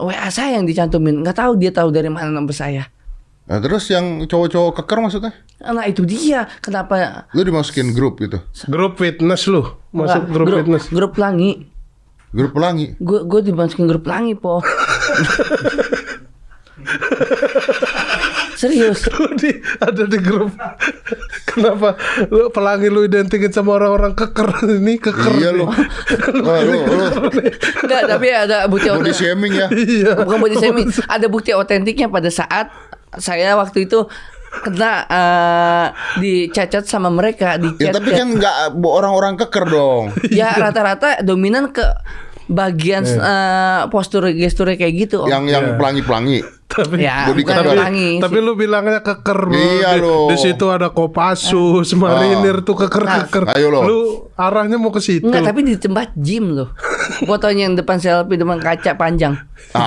WA saya yang dicantumin. Nggak tahu dia tahu dari mana nomor saya. Nah, terus yang cowok-cowok keker maksudnya? Nah itu dia. Kenapa? Lu dimasukin grup gitu? Grup fitness lu. Masuk grup, grup fitness. Grup pelangi. Grup pelangi? Gue gue dimasukin grup pelangi, po. Serius. Lu ada di grup Kenapa lu pelangi lu identikin sama orang-orang keker ini keker. Iya lu. nah, lu, lu. Enggak, tapi ada bukti body shaming ya. Iya. Bukan body shaming, ada bukti otentiknya pada saat saya waktu itu kena uh, dicacat sama mereka di ya, tapi kan nggak orang-orang keker dong ya rata-rata dominan ke bagian yeah. Iya. uh, postur gesturnya kayak gitu yang om. yang iya. pelangi-pelangi tapi ya, tapi, tapi, tapi lu bilangnya keker iya di, situ ada Kopassus eh. marinir ah. tuh keker nah, keker ayo lo. lu arahnya mau ke situ enggak tapi di tempat gym lo fotonya yang depan selfie depan kaca panjang ah.